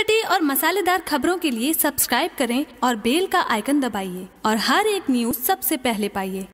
चटपटी और मसालेदार खबरों के लिए सब्सक्राइब करें और बेल का आइकन दबाइए और हर एक न्यूज सबसे पहले पाइए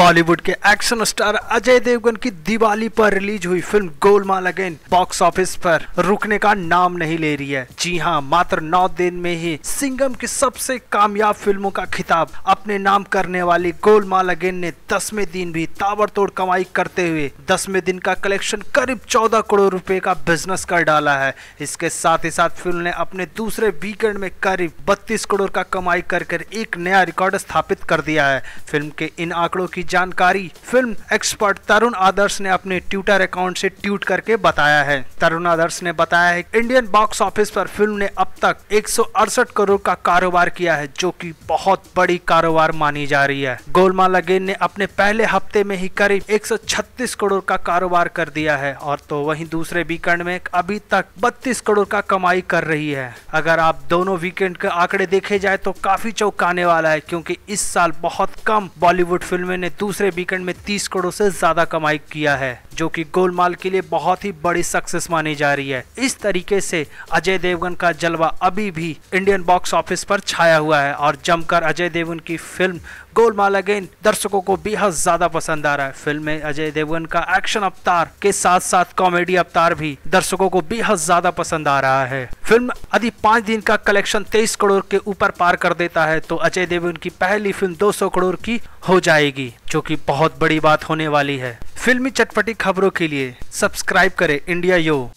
बॉलीवुड के एक्शन स्टार अजय देवगन की दिवाली पर रिलीज हुई film Golmaal again box office पर रुकने का नाम नहीं ले रही है जी हाँ मात्र नौ दिन में ही सिंगम की सबसे कामयाब फिल्मों का खिताब अपने नाम करने वाली गोलमाल अगेन ने दसवें दिन भी ताबड़तोड़ कमाई करते हुए दसवें दिन का कलेक्शन करीब चौदह करोड़ रूपए का बिजनेस कर डाला है इसके साथ ही साथ फिल्म ने अपने दूसरे वीकेंड में करीब बत्तीस करोड़ का कमाई कर एक नया रिकॉर्ड स्थापित कर दिया है फिल्म के इन आंकड़ों की जानकारी फिल्म एक्सपर्ट तरुण आदर्श ने अपने ट्विटर अकाउंट से ट्वीट करके बताया है तरुण आदर्श ने बताया है इंडियन बॉक्स ऑफिस पर फिल्म ने अब तक एक करोड़ का कारोबार किया है जो कि बहुत बड़ी कारोबार मानी जा रही है गोलमाल अगेन ने अपने पहले हफ्ते में ही करीब एक करोड़ का कारोबार कर दिया है और तो वहीं दूसरे वीकेंड में अभी तक बत्तीस करोड़ का कमाई कर रही है अगर आप दोनों वीकेंड के आंकड़े देखे जाए तो काफी चौंकाने वाला है क्योंकि इस साल बहुत कम बॉलीवुड फिल्में ने दूसरे वीकेंड में 30 करोड़ से ज़्यादा कमाई किया है जो कि गोलमाल के लिए बहुत ही बड़ी सक्सेस मानी जा रही है इस तरीके से अजय देवगन का जलवा अभी भी इंडियन बॉक्स ऑफिस पर छाया हुआ है और जमकर अजय देवगन की फिल्म गोलमाल अगेन दर्शकों को बेहद ज्यादा पसंद आ रहा है फिल्म में अजय देवगन का एक्शन अवतार के साथ साथ कॉमेडी अवतार भी दर्शकों को बेहद ज्यादा पसंद आ रहा है फिल्म यदि पांच दिन का कलेक्शन तेईस करोड़ के ऊपर पार कर देता है तो अजय देवगन की पहली फिल्म 200 करोड़ की हो जाएगी जो कि बहुत बड़ी बात होने वाली है फिल्मी चटपटी खबरों के लिए सब्सक्राइब करें इंडिया यो